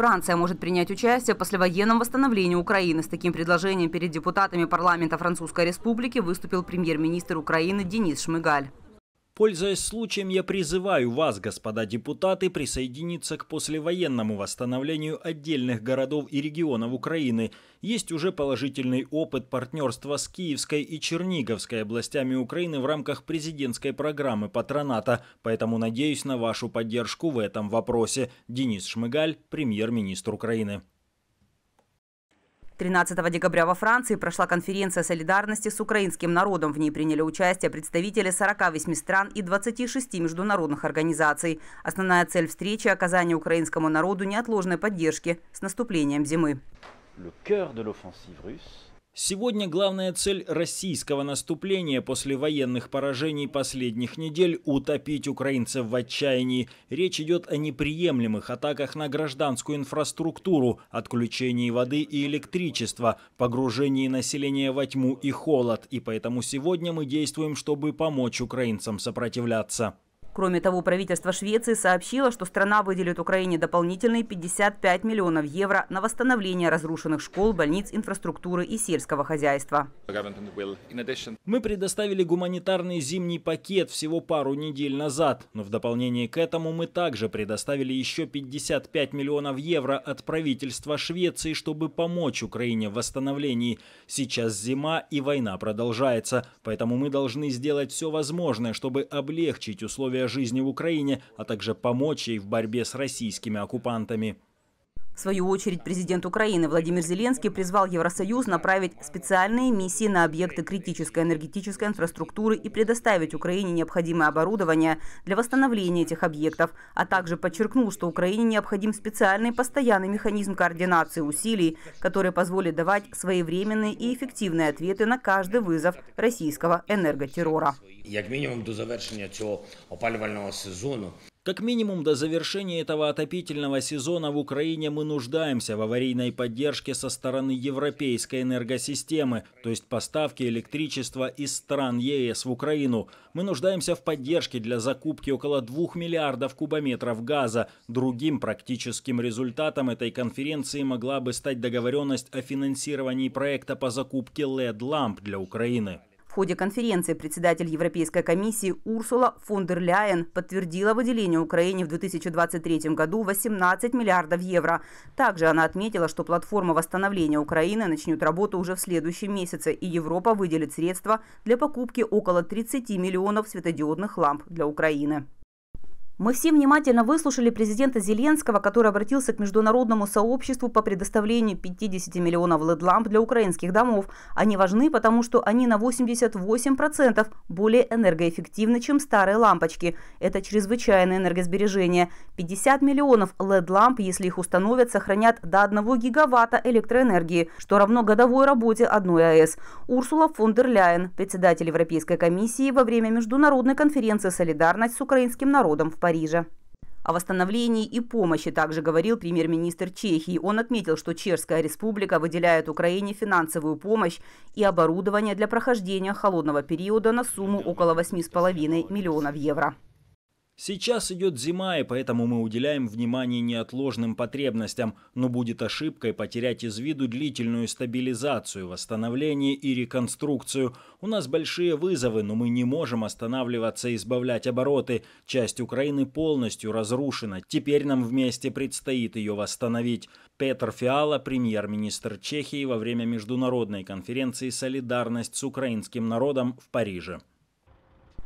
Франция может принять участие в послевоенном восстановлении Украины. С таким предложением перед депутатами парламента Французской Республики выступил премьер-министр Украины Денис Шмыгаль. Пользуясь случаем, я призываю вас, господа депутаты, присоединиться к послевоенному восстановлению отдельных городов и регионов Украины. Есть уже положительный опыт партнерства с Киевской и Черниговской областями Украины в рамках президентской программы патроната, поэтому надеюсь на вашу поддержку в этом вопросе. Денис Шмыгаль, премьер-министр Украины. 13 декабря во Франции прошла конференция солидарности с украинским народом. В ней приняли участие представители 48 стран и 26 международных организаций. Основная цель встречи – оказание украинскому народу неотложной поддержки с наступлением зимы. Le cœur de l'offensive russe Сегодня главная цель российского наступления после военных поражений последних недель – утопить украинцев в отчаянии. Речь идет о неприемлемых атаках на гражданскую инфраструктуру, отключении воды и электричества, погружении населения во тьму и холод. И поэтому сегодня мы действуем, чтобы помочь украинцам сопротивляться. Кроме того, правительство Швеции сообщило, что страна выделит Украине дополнительные 55 миллионов евро на восстановление разрушенных школ, больниц, инфраструктуры и сельского хозяйства. Мы предоставили гуманитарный зимний пакет всего пару недель назад, но в дополнение к этому мы также предоставили еще 55 миллионов евро от правительства Швеции, чтобы помочь Украине в восстановлении. Сейчас зима и война продолжается, поэтому мы должны сделать все возможное, чтобы облегчить условия жизни в Украине, а также помочь ей в борьбе с российскими оккупантами. В свою очередь, президент Украины Владимир Зеленский призвал Евросоюз направить специальные миссии на объекты критической энергетической инфраструктуры и предоставить Украине необходимое оборудование для восстановления этих объектов, а также подчеркнул, что Украине необходим специальный постоянный механизм координации усилий, который позволит давать своевременные и эффективные ответы на каждый вызов российского энерготеррора. Как минимум до завершения цього опалювального сезона. Как минимум до завершения этого отопительного сезона в Украине мы нуждаемся в аварийной поддержке со стороны европейской энергосистемы, то есть поставки электричества из стран ЕС в Украину. Мы нуждаемся в поддержке для закупки около 2 миллиардов кубометров газа. Другим практическим результатом этой конференции могла бы стать договоренность о финансировании проекта по закупке LED-ламп для Украины. В ходе конференции председатель Европейской комиссии Урсула фон дер Ляйен подтвердила выделение Украине в 2023 году 18 миллиардов евро. Также она отметила, что платформа восстановления Украины начнет работу уже в следующем месяце, и Европа выделит средства для покупки около 30 миллионов светодиодных ламп для Украины. Мы все внимательно выслушали президента Зеленского, который обратился к международному сообществу по предоставлению 50 миллионов ледламп для украинских домов. Они важны, потому что они на 88% более энергоэффективны, чем старые лампочки. Это чрезвычайное энергосбережение. 50 миллионов LED-ламп, если их установят, сохранят до 1 гигаватта электроэнергии, что равно годовой работе одной АЭС. Урсула фон дер Ляйен, председатель Европейской комиссии во время международной конференции «Солидарность» с украинским народом в Париже. Парижа. О восстановлении и помощи также говорил премьер-министр Чехии. Он отметил, что Чешская республика выделяет Украине финансовую помощь и оборудование для прохождения холодного периода на сумму около 8,5 миллионов евро. Сейчас идет зима, и поэтому мы уделяем внимание неотложным потребностям, но будет ошибкой потерять из виду длительную стабилизацию, восстановление и реконструкцию. У нас большие вызовы, но мы не можем останавливаться и избавлять обороты. Часть Украины полностью разрушена. Теперь нам вместе предстоит ее восстановить. Петр Фиала, премьер-министр Чехии во время международной конференции «Солидарность с украинским народом» в Париже.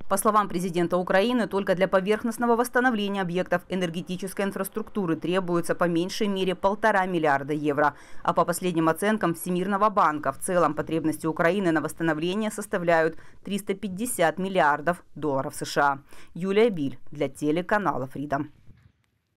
По словам президента Украины, только для поверхностного восстановления объектов энергетической инфраструктуры требуется по меньшей мере полтора миллиарда евро. А по последним оценкам Всемирного банка, в целом потребности Украины на восстановление составляют 350 миллиардов долларов США. Юлия Биль для телеканала Freedom.